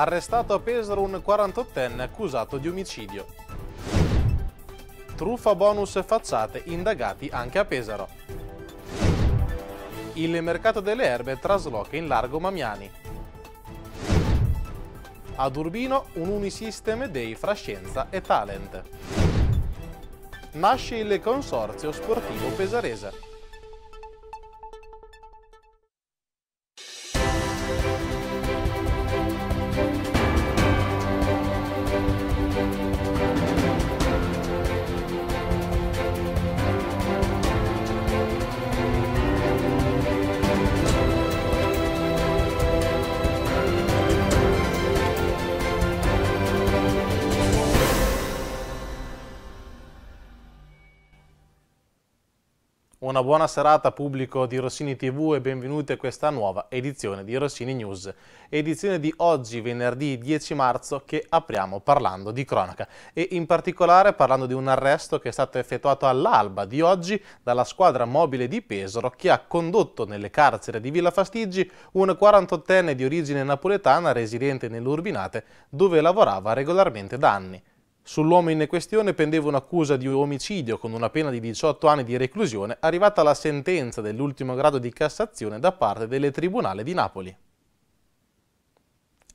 arrestato a Pesaro un 48enne accusato di omicidio. Truffa bonus e facciate indagati anche a Pesaro. Il mercato delle erbe trasloca in largo Mamiani. Ad Urbino un unisystem dei fra scienza e talent. Nasce il consorzio sportivo pesarese. una buona serata pubblico di Rossini TV e benvenuti a questa nuova edizione di Rossini News. Edizione di oggi, venerdì 10 marzo, che apriamo parlando di cronaca e in particolare parlando di un arresto che è stato effettuato all'alba di oggi dalla squadra mobile di Pesaro che ha condotto nelle carcere di Villa Fastiggi un 48enne di origine napoletana residente nell'Urbinate dove lavorava regolarmente da anni. Sull'uomo in questione pendeva un'accusa di omicidio con una pena di 18 anni di reclusione, arrivata la sentenza dell'ultimo grado di Cassazione da parte delle Tribunale di Napoli.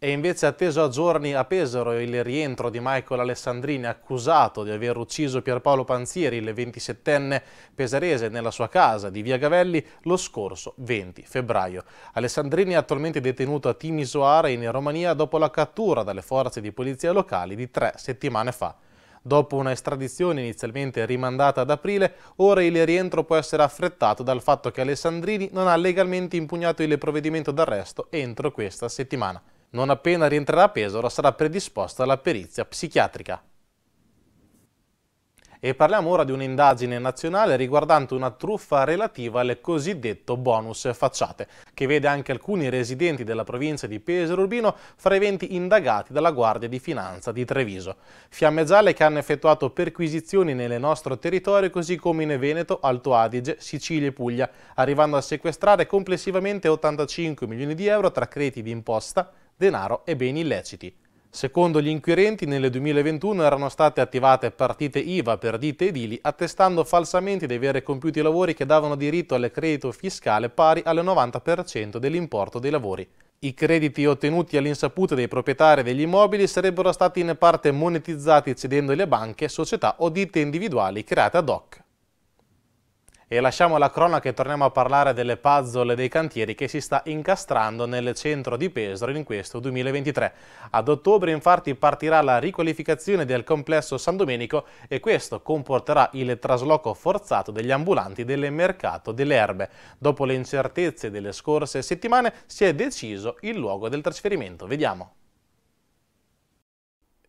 È invece atteso a giorni a Pesaro il rientro di Michael Alessandrini accusato di aver ucciso Pierpaolo Panzieri, il 27enne pesarese, nella sua casa di Via Gavelli lo scorso 20 febbraio. Alessandrini è attualmente detenuto a Timisoara in Romania dopo la cattura dalle forze di polizia locali di tre settimane fa. Dopo una estradizione inizialmente rimandata ad aprile, ora il rientro può essere affrettato dal fatto che Alessandrini non ha legalmente impugnato il provvedimento d'arresto entro questa settimana. Non appena rientrerà a Pesaro sarà predisposta la perizia psichiatrica. E parliamo ora di un'indagine nazionale riguardante una truffa relativa al cosiddetto bonus facciate, che vede anche alcuni residenti della provincia di Pesaro Urbino fra i 20 indagati dalla Guardia di Finanza di Treviso. Fiamme gialle che hanno effettuato perquisizioni nelle nostro territorio, così come in Veneto, Alto Adige, Sicilia e Puglia, arrivando a sequestrare complessivamente 85 milioni di euro tra crediti di imposta, denaro e beni illeciti. Secondo gli inquirenti, nel 2021 erano state attivate partite IVA per ditte edili, attestando falsamente di aver compiuti lavori che davano diritto al credito fiscale pari al 90% dell'importo dei lavori. I crediti ottenuti all'insaputa dei proprietari degli immobili sarebbero stati in parte monetizzati cedendoli a banche, società o ditte individuali create ad hoc. E lasciamo la cronaca e torniamo a parlare delle puzzle dei cantieri che si sta incastrando nel centro di Pesaro in questo 2023. Ad ottobre infatti partirà la riqualificazione del complesso San Domenico e questo comporterà il trasloco forzato degli ambulanti del mercato delle erbe. Dopo le incertezze delle scorse settimane si è deciso il luogo del trasferimento. Vediamo.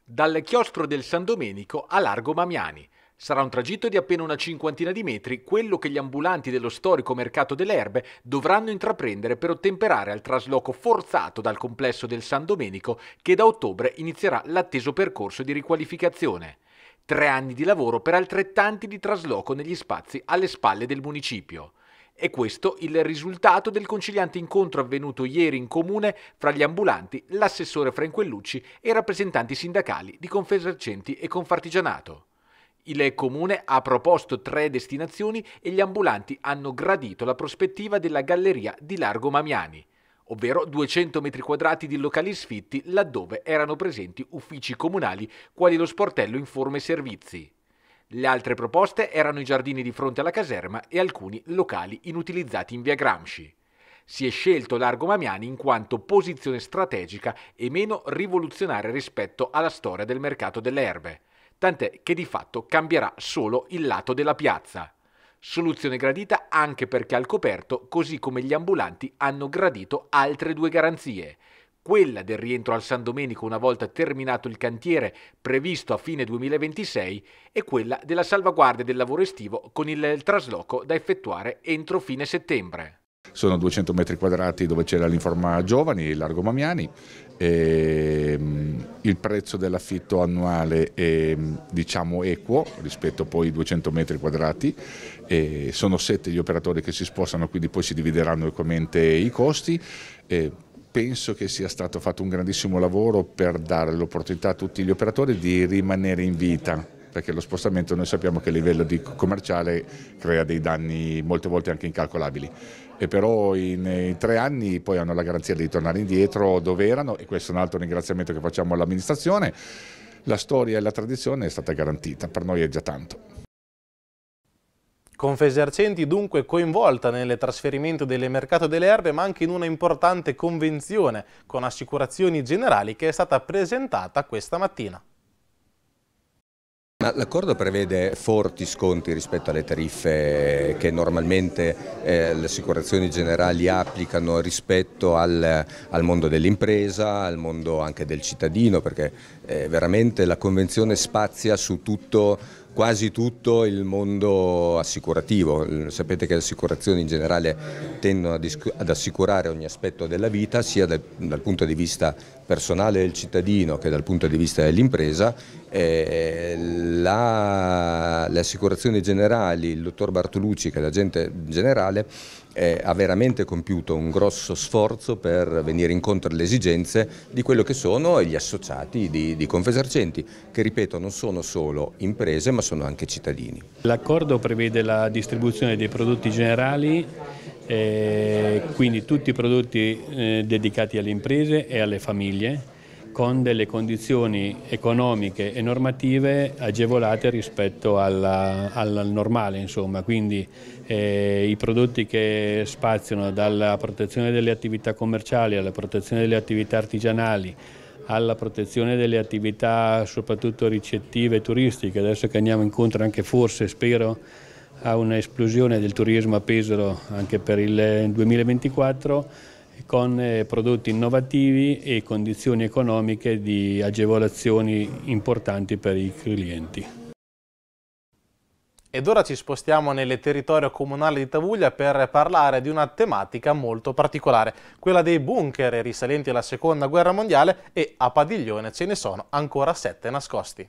Dal chiostro del San Domenico a Largo Mamiani, Sarà un tragitto di appena una cinquantina di metri, quello che gli ambulanti dello storico mercato delle erbe dovranno intraprendere per ottemperare al trasloco forzato dal complesso del San Domenico che da ottobre inizierà l'atteso percorso di riqualificazione. Tre anni di lavoro per altrettanti di trasloco negli spazi alle spalle del municipio. E questo il risultato del conciliante incontro avvenuto ieri in comune fra gli ambulanti, l'assessore Franquellucci e i rappresentanti sindacali di Confesercenti e Confartigianato. Il comune ha proposto tre destinazioni e gli ambulanti hanno gradito la prospettiva della galleria di Largo Mamiani, ovvero 200 metri quadrati di locali sfitti laddove erano presenti uffici comunali quali lo sportello Informe Servizi. Le altre proposte erano i giardini di fronte alla caserma e alcuni locali inutilizzati in via Gramsci. Si è scelto Largo Mamiani in quanto posizione strategica e meno rivoluzionaria rispetto alla storia del mercato delle erbe tant'è che di fatto cambierà solo il lato della piazza. Soluzione gradita anche perché al coperto, così come gli ambulanti, hanno gradito altre due garanzie. Quella del rientro al San Domenico una volta terminato il cantiere previsto a fine 2026 e quella della salvaguardia del lavoro estivo con il trasloco da effettuare entro fine settembre sono 200 metri quadrati dove c'era l'Informa Giovani, Largo Mamiani, e, ehm, il prezzo dell'affitto annuale è diciamo equo rispetto poi ai 200 metri quadrati, e sono sette gli operatori che si spostano, quindi poi si divideranno equamente i costi. E, penso che sia stato fatto un grandissimo lavoro per dare l'opportunità a tutti gli operatori di rimanere in vita perché lo spostamento noi sappiamo che a livello commerciale crea dei danni molte volte anche incalcolabili e però in, in, tre anni poi hanno la garanzia di tornare indietro dove erano e questo è un altro ringraziamento che facciamo all'amministrazione. La storia e la tradizione è stata garantita, per noi è già tanto. Confesercenti dunque coinvolta nel trasferimento del mercato delle erbe ma anche in una importante convenzione con assicurazioni generali che è stata presentata questa mattina. Ma l'accordo prevede forti sconti rispetto alle tariffe che normalmente eh, le assicurazioni generali applicano rispetto al, al mondo dell'impresa, al mondo anche del cittadino, perché eh, veramente la convenzione spazia su tutto quasi tutto il mondo assicurativo. Sapete che le assicurazioni in generale tendono ad assicurare ogni aspetto della vita, sia dal, punto di vista personale del cittadino che dal punto di vista dell'impresa, eh, le assicurazioni generali, il dottor Bartolucci che è l'agente generale eh, ha veramente compiuto un grosso sforzo per venire incontro alle esigenze di quello che sono gli associati di, di Confesercenti che ripeto non sono solo imprese ma sono anche cittadini. L'accordo prevede la distribuzione dei prodotti generali e eh, quindi tutti i prodotti eh, dedicati alle imprese e alle famiglie con delle condizioni economiche e normative agevolate rispetto alla, al normale, insomma. quindi eh, i prodotti che spaziano dalla protezione delle attività commerciali alla protezione delle attività artigianali alla protezione delle attività soprattutto ricettive e turistiche, adesso che andiamo incontro anche forse, spero, a un'esplosione del turismo a Pesaro anche per il 2024 con eh, prodotti innovativi e condizioni economiche di agevolazioni importanti per i clienti. Ed ora ci spostiamo nel territorio comunale di Tavuglia per parlare di una tematica molto particolare, quella dei bunker risalenti alla seconda guerra mondiale e a Padiglione ce ne sono ancora sette nascosti.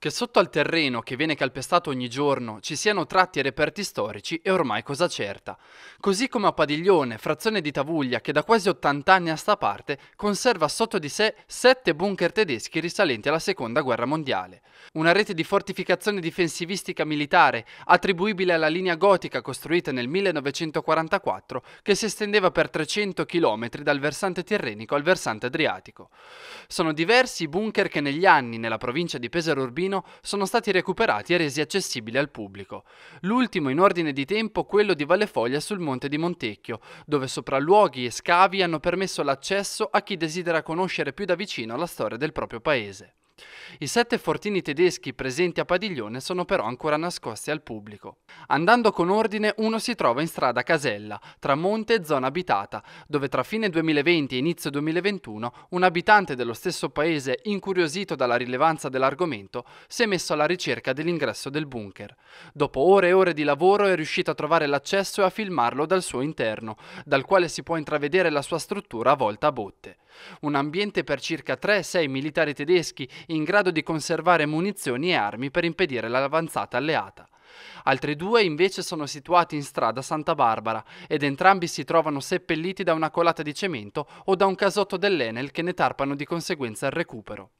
Che sotto al terreno che viene calpestato ogni giorno ci siano tratti e reperti storici è ormai cosa certa, così come a Padiglione, frazione di Tavuglia che da quasi 80 anni a sta parte conserva sotto di sé sette bunker tedeschi risalenti alla Seconda Guerra Mondiale. Una rete di fortificazione difensivistica militare attribuibile alla linea gotica costruita nel 1944 che si estendeva per 300 km dal versante tirrenico al versante adriatico. Sono diversi i bunker che negli anni nella provincia di Pesaro Urbino Torino sono stati recuperati e resi accessibili al pubblico. L'ultimo in ordine di tempo quello di Valle Foglia sul monte di Montecchio, dove sopralluoghi e scavi hanno permesso l'accesso a chi desidera conoscere più da vicino la storia del proprio paese. I sette fortini tedeschi presenti a Padiglione sono però ancora nascosti al pubblico. Andando con ordine, uno si trova in strada Casella, tra monte e zona abitata, dove tra fine 2020 e inizio 2021 un abitante dello stesso paese, incuriosito dalla rilevanza dell'argomento, si è messo alla ricerca dell'ingresso del bunker. Dopo ore e ore di lavoro è riuscito a trovare l'accesso e a filmarlo dal suo interno, dal quale si può intravedere la sua struttura volta a botte. Un ambiente per circa 3-6 militari tedeschi in grado di conservare munizioni e armi per impedire l'avanzata alleata. Altri due invece sono situati in strada Santa Barbara ed entrambi si trovano seppelliti da una colata di cemento o da un casotto dell'Enel che ne tarpano di conseguenza il recupero.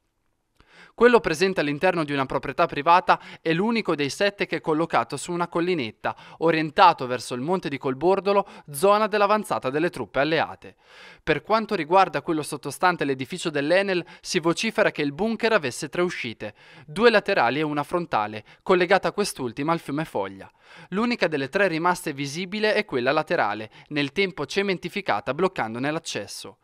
Quello presente all'interno di una proprietà privata è l'unico dei sette che è collocato su una collinetta, orientato verso il monte di Colbordolo, zona dell'avanzata delle truppe alleate. Per quanto riguarda quello sottostante l'edificio dell'Enel, si vocifera che il bunker avesse tre uscite, due laterali e una frontale, collegata a quest'ultima al fiume Foglia. L'unica delle tre rimaste visibile è quella laterale, nel tempo cementificata bloccandone l'accesso.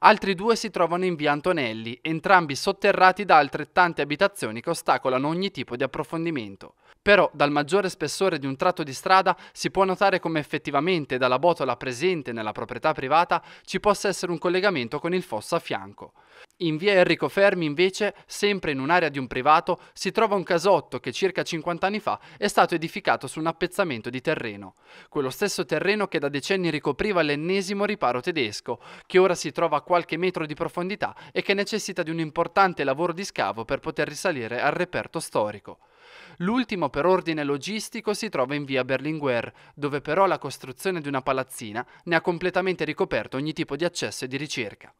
Altri due si trovano in via Antonelli, entrambi sotterrati da altrettante abitazioni che ostacolano ogni tipo di approfondimento. Però dal maggiore spessore di un tratto di strada si può notare come effettivamente dalla botola presente nella proprietà privata ci possa essere un collegamento con il fosso a fianco. In via Enrico Fermi, invece, sempre in un'area di un privato, si trova un casotto che circa 50 anni fa è stato edificato su un appezzamento di terreno. Quello stesso terreno che da decenni ricopriva l'ennesimo riparo tedesco, che ora si trova a qualche metro di profondità e che necessita di un importante lavoro di scavo per poter risalire al reperto storico. L'ultimo per ordine logistico si trova in via Berlinguer, dove però la costruzione di una palazzina ne ha completamente ricoperto ogni tipo di accesso e di ricerca.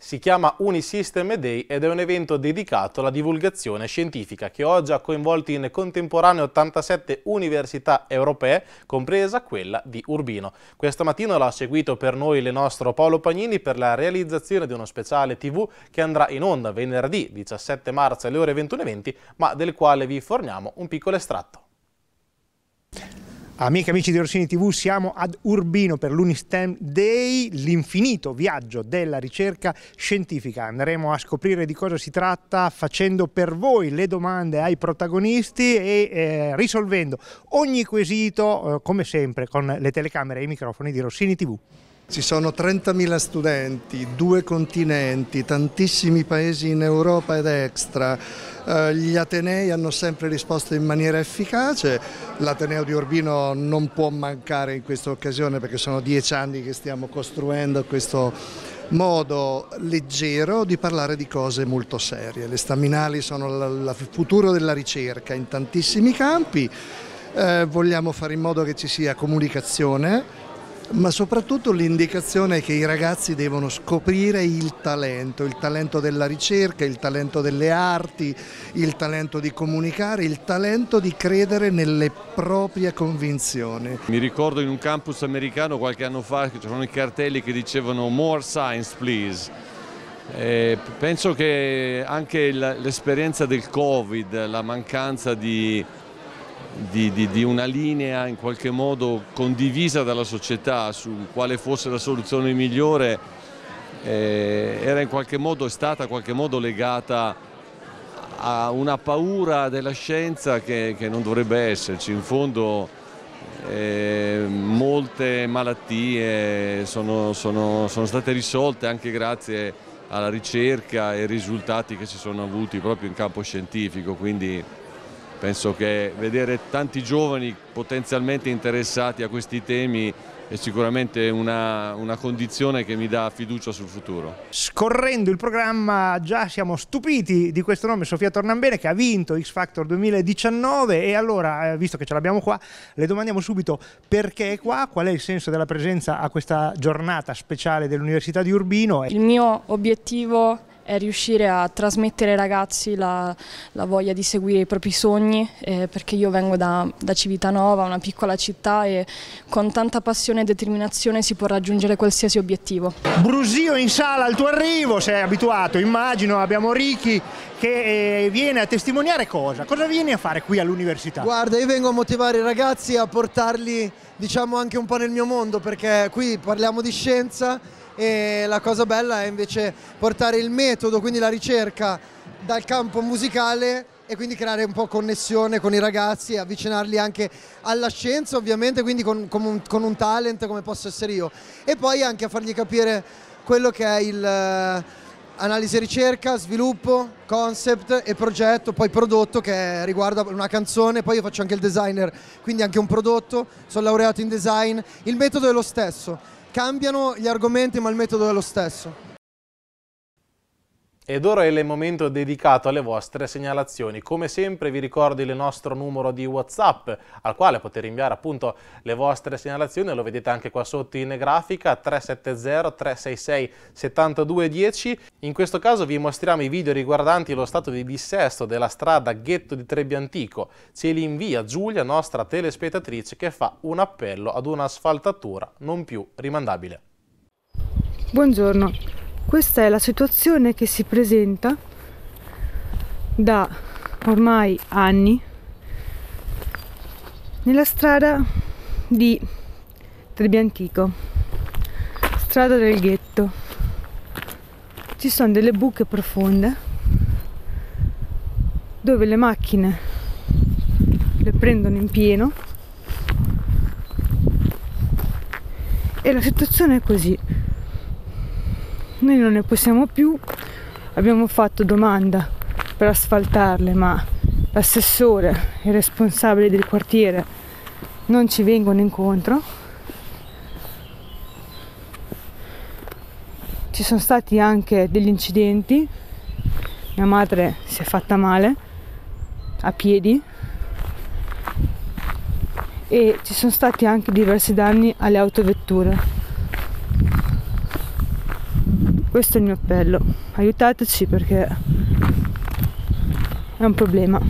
Si chiama Unisystem Day ed è un evento dedicato alla divulgazione scientifica che oggi ha coinvolto in contemporanea 87 università europee, compresa quella di Urbino. Questa mattina l'ha seguito per noi il nostro Paolo Pagnini per la realizzazione di uno speciale TV che andrà in onda venerdì 17 marzo alle ore 21.20, ma del quale vi forniamo un piccolo estratto. Amici e amici di Rossini TV, siamo ad Urbino per l'Unistem Day, l'infinito viaggio della ricerca scientifica. Andremo a scoprire di cosa si tratta facendo per voi le domande ai protagonisti e eh, risolvendo ogni quesito, eh, come sempre, con le telecamere e i microfoni di Rossini TV. Ci sono 30.000 studenti, due continenti, tantissimi paesi in Europa ed extra. Eh, gli Atenei hanno sempre risposto in maniera efficace, l'Ateneo di Urbino non può mancare in questa occasione perché sono dieci anni che stiamo costruendo questo modo leggero di parlare di cose molto serie. Le staminali sono il futuro della ricerca in tantissimi campi, eh, vogliamo fare in modo che ci sia comunicazione, ma soprattutto l'indicazione è che i ragazzi devono scoprire il talento, il talento della ricerca, il talento delle arti, il talento di comunicare, il talento di credere nelle proprie convinzioni. Mi ricordo in un campus americano qualche anno fa che c'erano i cartelli che dicevano more science please. Eh, penso che anche l'esperienza del Covid, la mancanza di di, di, di, una linea in qualche modo condivisa dalla società su quale fosse la soluzione migliore eh, era in qualche modo, è stata in qualche modo legata a una paura della scienza che, che non dovrebbe esserci. In fondo eh, molte malattie sono, sono, sono state risolte anche grazie alla ricerca e ai risultati che si sono avuti proprio in campo scientifico, quindi penso che vedere tanti giovani potenzialmente interessati a questi temi è sicuramente una, una, condizione che mi dà fiducia sul futuro. Scorrendo il programma già siamo stupiti di questo nome, Sofia Tornambene che ha vinto X Factor 2019 e allora, eh, visto che ce l'abbiamo qua, le domandiamo subito perché è qua, qual è il senso della presenza a questa giornata speciale dell'Università di Urbino. Il mio obiettivo è riuscire a trasmettere ai ragazzi la, la voglia di seguire i propri sogni, eh, perché io vengo da, da, Civitanova, una piccola città e con tanta passione e determinazione si può raggiungere qualsiasi obiettivo. Brusio in sala al tuo arrivo, sei abituato, immagino, abbiamo Ricchi che eh, viene a testimoniare cosa? Cosa vieni a fare qui all'università? Guarda, io vengo a motivare i ragazzi, a portarli diciamo anche un po' nel mio mondo, perché qui parliamo di scienza e la cosa bella è invece portare il metodo, quindi la ricerca dal campo musicale e quindi creare un po' connessione con i ragazzi e avvicinarli anche alla scienza ovviamente, quindi con, con, un, con, un, talent come posso essere io e poi anche a fargli capire quello che è il... Eh, analisi e ricerca, sviluppo, concept e progetto, poi prodotto che riguarda una canzone, poi io faccio anche il designer, quindi anche un prodotto, sono laureato in design, il metodo è lo stesso, cambiano gli argomenti ma il metodo è lo stesso. Ed ora è il momento dedicato alle vostre segnalazioni. Come sempre vi ricordo il nostro numero di Whatsapp al quale potete inviare appunto le vostre segnalazioni, lo vedete anche qua sotto in grafica 370 366 7210. In questo caso vi mostriamo i video riguardanti lo stato di dissesto della strada Ghetto di Trebbiantico. Ce li invia Giulia, nostra telespettatrice, che fa un appello ad un'asfaltatura non più rimandabile. Buongiorno. Questa è la situazione che si presenta da ormai anni nella strada di Trebbiantico, strada del ghetto. Ci sono delle buche profonde dove le macchine le prendono in pieno e la situazione è così noi non ne possiamo più, abbiamo fatto domanda per asfaltarle, ma l'assessore e i responsabili del quartiere non ci vengono incontro. Ci sono stati anche degli incidenti, mia madre si è fatta male a piedi e ci sono stati anche diversi danni alle autovetture questo è il mio appello, aiutateci perché è un problema.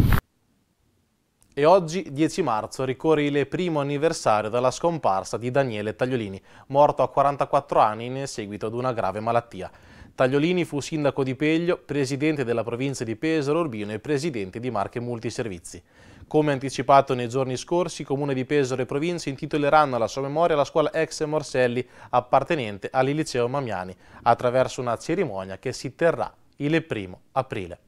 E oggi, 10 marzo, ricorre il primo anniversario della scomparsa di Daniele Tagliolini, morto a 44 anni in seguito ad una grave malattia. Tagliolini fu sindaco di Peglio, presidente della provincia di Pesaro Urbino e presidente di Marche Multiservizi. Come anticipato nei giorni scorsi, Comune di Pesaro e Provincia intitoleranno alla sua memoria la scuola ex Morselli appartenente all'Iliceo Mamiani attraverso una cerimonia che si terrà il primo aprile.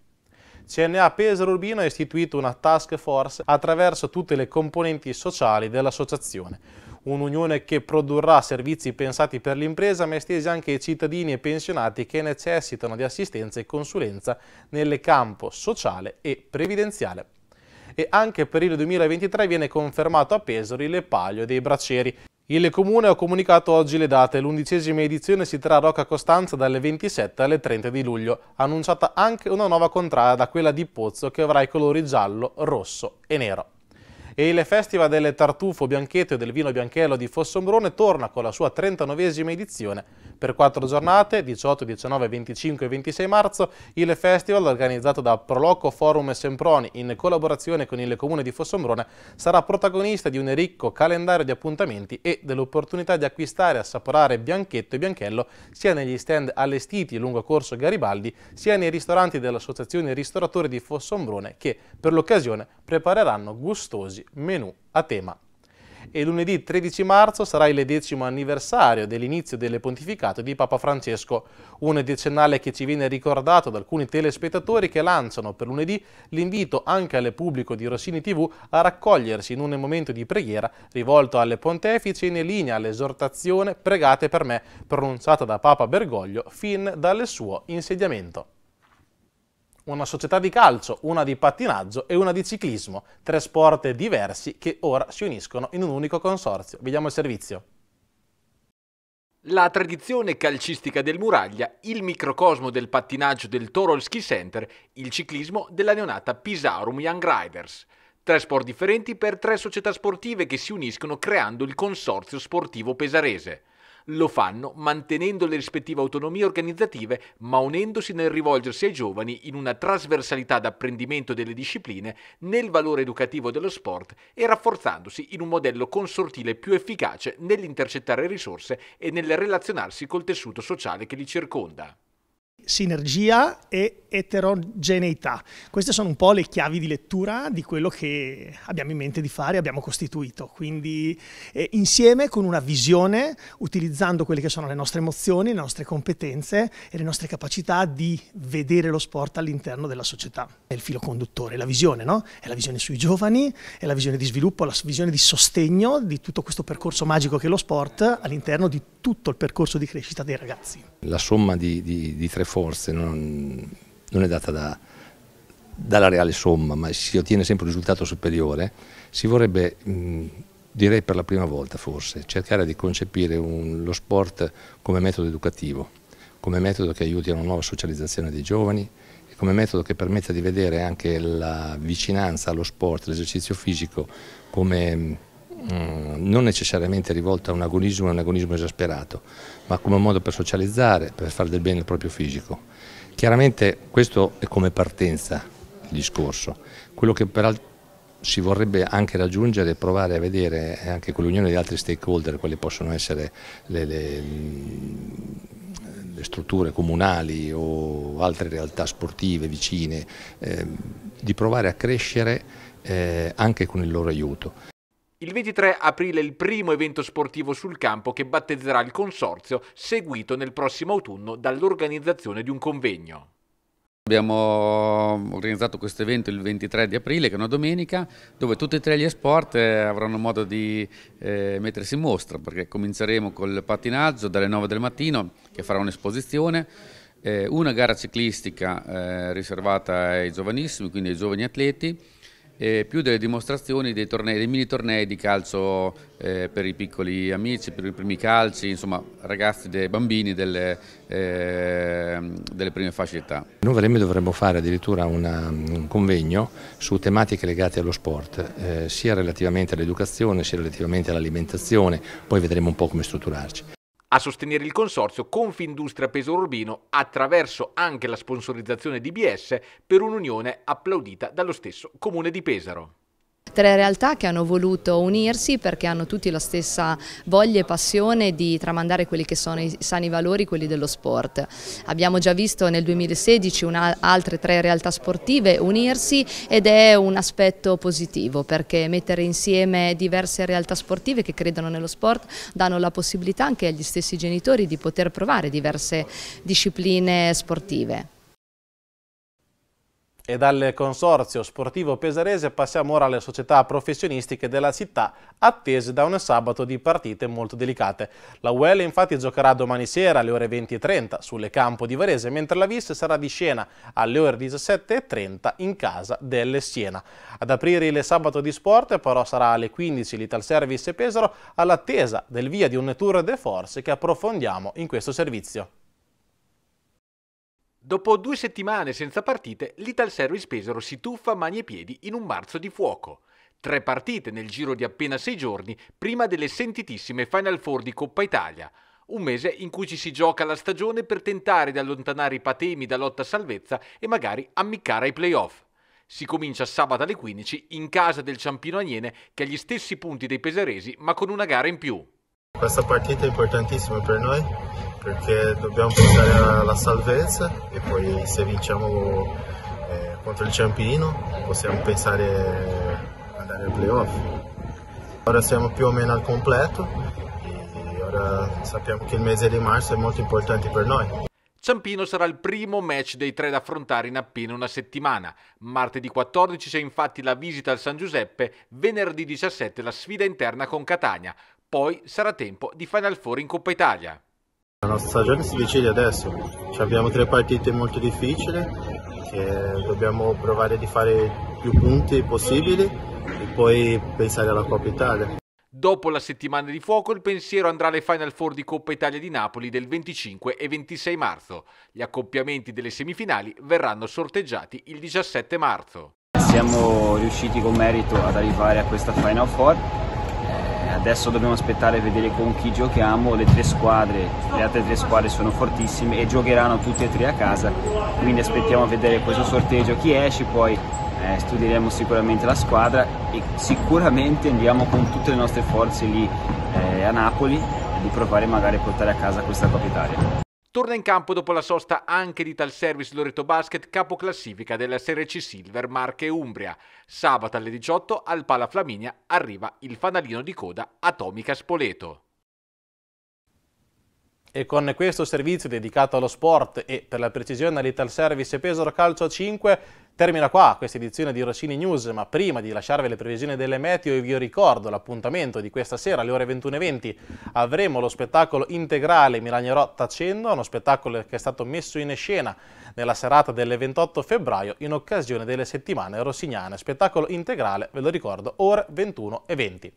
CNA Pesaro Urbino ha istituito una task force attraverso tutte le componenti sociali dell'associazione. Un'unione che produrrà servizi pensati per l'impresa ma estesi anche ai cittadini e pensionati che necessitano di assistenza e consulenza nel campo sociale e previdenziale e anche per il 2023 viene confermato a Pesori le palio dei braceri. Il Comune ha comunicato oggi le date, l'undicesima edizione si terrà a Rocca Costanza dalle 27 alle 30 di luglio, annunciata anche una nuova contrada quella di Pozzo che avrà i colori giallo, rosso e nero. E il Festival del Tartufo Bianchetto e del Vino Bianchello di Fossombrone torna con la sua 39esima edizione. Per quattro giornate, 18, 19, 25 e 26 marzo, il festival, organizzato da Proloco Forum Semproni in collaborazione con il Comune di Fossombrone, sarà protagonista di un ricco calendario di appuntamenti e dell'opportunità di acquistare e assaporare Bianchetto e Bianchello sia negli stand allestiti lungo Corso Garibaldi, sia nei ristoranti dell'Associazione Ristoratori di Fossombrone che, per l'occasione, prepareranno gustosi menu a tema. E lunedì 13 marzo sarà il decimo anniversario dell'inizio del pontificato di Papa Francesco, un decennale che ci viene ricordato da alcuni telespettatori che lanciano per lunedì l'invito anche al pubblico di Rossini TV a raccogliersi in un momento di preghiera rivolto alle pontefici in linea all'esortazione Pregate per me, pronunciata da Papa Bergoglio fin dal suo insediamento una società di calcio, una di pattinaggio e una di ciclismo, tre sport diversi che ora si uniscono in un unico consorzio. Vediamo il servizio. La tradizione calcistica del Muraglia, il microcosmo del pattinaggio del Torol Ski Center, il ciclismo della neonata Pisarum Young Riders. Tre sport differenti per tre società sportive che si uniscono creando il Consorzio Sportivo Pesarese. Lo fanno mantenendo le rispettive autonomie organizzative, ma unendosi nel rivolgersi ai giovani in una trasversalità d'apprendimento delle discipline, nel valore educativo dello sport e rafforzandosi in un modello consortile più efficace nell'intercettare risorse e nel relazionarsi col tessuto sociale che li circonda sinergia e eterogeneità. Queste sono un po' le chiavi di lettura di quello che abbiamo in mente di fare abbiamo costituito. Quindi eh, insieme con una visione, utilizzando quelle che sono le nostre emozioni, le nostre competenze e le nostre capacità di vedere lo sport all'interno della società. È il filo conduttore, la visione, no? È la visione sui giovani, è la visione di sviluppo, la visione di sostegno di tutto questo percorso magico che è lo sport all'interno di tutto il percorso di crescita dei ragazzi. La somma di, di, di tre forze, non, non è data da, dalla reale somma, ma si ottiene sempre un risultato superiore, si vorrebbe, mh, direi per la prima volta forse, cercare di concepire un, lo sport come metodo educativo, come metodo che aiuti a una nuova socializzazione dei giovani, come metodo che permetta di vedere anche la vicinanza allo sport, l'esercizio fisico come Mm, non necessariamente rivolta a un agonismo e un agonismo esasperato, ma come un modo per socializzare, per fare del bene al proprio fisico. Chiaramente questo è come partenza il discorso, quello che peraltro si vorrebbe anche raggiungere e provare a vedere anche con l'unione di altri stakeholder quali possono essere le, le, mm, le, strutture comunali o altre realtà sportive vicine, eh, di provare a crescere eh, anche con il loro aiuto. Il 23 aprile è il primo evento sportivo sul campo che battezzerà il consorzio, seguito nel prossimo autunno dall'organizzazione di un convegno. Abbiamo organizzato questo evento il 23 di aprile, che è una domenica, dove tutti e tre gli sport eh, avranno modo di eh, mettersi in mostra, perché cominceremo col pattinaggio dalle 9 del mattino, che farà un'esposizione, eh, una gara ciclistica eh, riservata ai giovanissimi, quindi ai giovani atleti, eh, più delle dimostrazioni dei, tornei, dei mini tornei di calcio eh, per i piccoli amici, per i primi calci, insomma ragazzi dei bambini delle, eh, delle prime fasce d'età. Noi Varemme dovremmo fare addirittura una, un convegno su tematiche legate allo sport, eh, sia relativamente all'educazione sia relativamente all'alimentazione, poi vedremo un po' come strutturarci. A sostenere il consorzio Confindustria Pesaro Urbino attraverso anche la sponsorizzazione di BS per un'unione applaudita dallo stesso Comune di Pesaro. Tre realtà che hanno voluto unirsi perché hanno tutti la stessa voglia e passione di tramandare quelli che sono i sani valori, quelli dello sport. Abbiamo già visto nel 2016 una, altre tre realtà sportive unirsi ed è un aspetto positivo perché mettere insieme diverse realtà sportive che credono nello sport danno la possibilità anche agli stessi genitori di poter provare diverse discipline sportive. E dal consorzio sportivo pesarese passiamo ora alle società professionistiche della città attese da un sabato di partite molto delicate. La UEL infatti giocherà domani sera alle ore 20.30 sulle campo di Varese, mentre la VIS sarà di scena alle ore 17.30 in casa del Siena. Ad aprire il sabato di sport però sarà alle 15 l'Ital Service Pesaro all'attesa del via di un tour de force che approfondiamo in questo servizio. Dopo due settimane senza partite, l'Ital Service Pesaro si tuffa a mani e piedi in un marzo di fuoco. Tre partite nel giro di appena sei giorni prima delle sentitissime Final Four di Coppa Italia. Un mese in cui ci si gioca la stagione per tentare di allontanare i patemi da lotta a salvezza e magari ammiccare ai playoff. Si comincia sabato alle 15 in casa del Ciampino Aniene che ha gli stessi punti dei pesaresi ma con una gara in più. Questa partita è importantissima per noi perché dobbiamo pensare alla salvezza e poi se vinciamo eh, contro il Ciampino possiamo pensare ad andare ai playoff. Ora siamo più o meno al completo e ora sappiamo che il mese di marzo è molto importante per noi. Ciampino sarà il primo match dei tre da affrontare in appena una settimana. Martedì 14 c'è infatti la visita al San Giuseppe, venerdì 17 la sfida interna con Catania. Poi sarà tempo di Final Four in Coppa Italia. La nostra stagione si decide adesso, Ci abbiamo tre partite molto difficili, dobbiamo provare di fare più punti possibili e poi pensare alla Coppa Italia. Dopo la settimana di fuoco il pensiero andrà alle Final Four di Coppa Italia di Napoli del 25 e 26 marzo. Gli accoppiamenti delle semifinali verranno sorteggiati il 17 marzo. Siamo riusciti con merito ad arrivare a questa Final Four adesso dobbiamo aspettare a vedere con chi giochiamo, le tre squadre, le altre tre squadre sono fortissime e giocheranno tutte e tre a casa, quindi aspettiamo a vedere questo sorteggio chi esce, poi eh, studieremo sicuramente la squadra e sicuramente andiamo con tutte le nostre forze lì eh, a Napoli di provare magari a portare a casa questa Coppa Italia. Torna in campo dopo la sosta anche di tal service Loreto Basket, capoclassifica della Serie C Silver Marche Umbria. Sabato alle 18 al Pala Flaminia arriva il fanalino di coda Atomica Spoleto. E con questo servizio dedicato allo sport e per la precisione all'Ital Service Pesaro Calcio 5 termina qua questa edizione di Rossini News, ma prima di lasciarvi le previsioni delle meteo vi ricordo l'appuntamento di questa sera alle ore 21.20 avremo lo spettacolo integrale Milagnerò Tacendo, uno spettacolo che è stato messo in scena nella serata del 28 febbraio in occasione delle settimane rossignane, spettacolo integrale ve lo ricordo ore 21.20.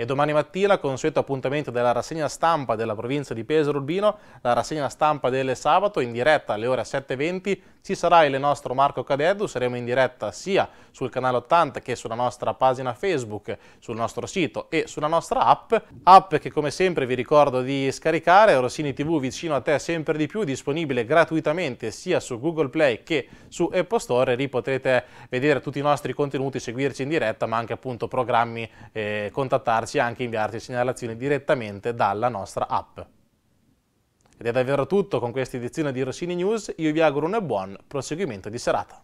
E domani mattina, consueto appuntamento della rassegna stampa della provincia di Pesaro Urbino, la rassegna stampa del sabato in diretta alle ore 7.20, ci sarà il nostro Marco Cadeddu, saremo in diretta sia sul canale 80 che sulla nostra pagina Facebook, sul nostro sito e sulla nostra app, app che come sempre vi ricordo di scaricare, Rossini TV vicino a te sempre di più, disponibile gratuitamente sia su Google Play che su Apple Store, lì potrete vedere tutti i nostri contenuti, seguirci in diretta ma anche appunto programmi, eh, contattarci aiutarci anche a inviarci segnalazioni direttamente dalla nostra app. Ed è davvero tutto con questa edizione di Rossini News, io vi auguro un buon proseguimento di serata.